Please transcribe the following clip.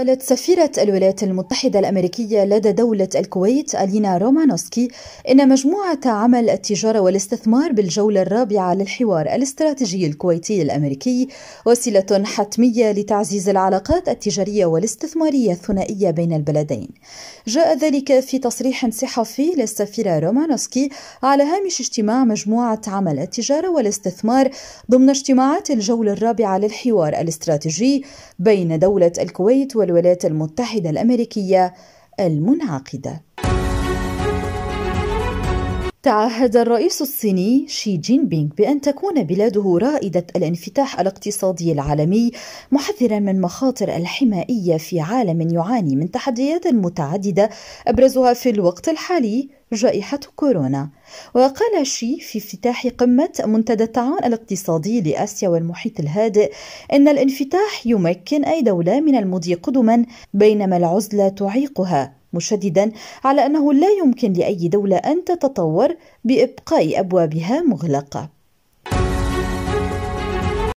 قالت سفيرة الولايات المتحدة الأمريكية لدى دولة الكويت ألينا رومانوسكي إن مجموعة عمل التجارة والاستثمار بالجولة الرابعة للحوار الاستراتيجي الكويتي الأمريكي وسيلة حتمية لتعزيز العلاقات التجارية والاستثمارية الثنائية بين البلدين. جاء ذلك في تصريح صحفي للسفيرة رومانوسكي على هامش اجتماع مجموعة عمل التجارة والاستثمار ضمن اجتماعات الجولة الرابعة للحوار الاستراتيجي بين دولة الكويت والولايات الولايات المتحدة الأمريكية المنعقدة. تعهد الرئيس الصيني شي جين بينغ بأن تكون بلاده رائدة الانفتاح الاقتصادي العالمي محذرا من مخاطر الحمائية في عالم يعاني من تحديات متعددة أبرزها في الوقت الحالي جائحة كورونا وقال شي في افتتاح قمة منتدى التعاون الاقتصادي لآسيا والمحيط الهادئ إن الانفتاح يمكن أي دولة من المضي قدما بينما العزلة تعيقها مشددا على أنه لا يمكن لأي دولة أن تتطور بإبقاء أبوابها مغلقة